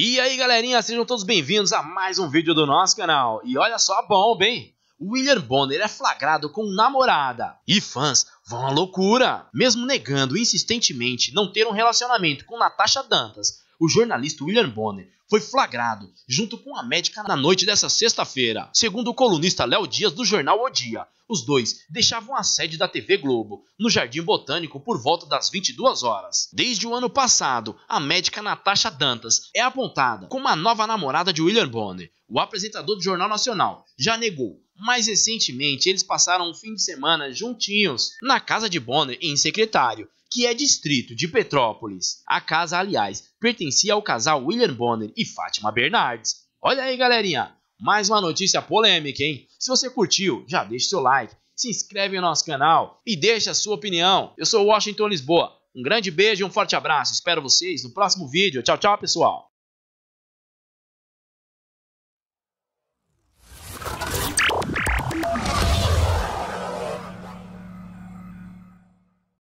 E aí galerinha, sejam todos bem-vindos a mais um vídeo do nosso canal. E olha só a bomba, hein? William Bonner é flagrado com namorada e fãs vão à loucura. Mesmo negando insistentemente não ter um relacionamento com Natasha Dantas, o jornalista William Bonner foi flagrado junto com a médica na noite dessa sexta-feira. Segundo o colunista Léo Dias do jornal O Dia, os dois deixavam a sede da TV Globo, no Jardim Botânico, por volta das 22 horas. Desde o ano passado, a médica Natasha Dantas é apontada como a nova namorada de William Bonner. O apresentador do Jornal Nacional já negou mais recentemente, eles passaram um fim de semana juntinhos na casa de Bonner em Secretário, que é distrito de Petrópolis. A casa, aliás, pertencia ao casal William Bonner e Fátima Bernardes. Olha aí, galerinha, mais uma notícia polêmica, hein? Se você curtiu, já deixa seu like, se inscreve no nosso canal e deixa a sua opinião. Eu sou Washington Lisboa. Um grande beijo e um forte abraço. Espero vocês no próximo vídeo. Tchau, tchau, pessoal.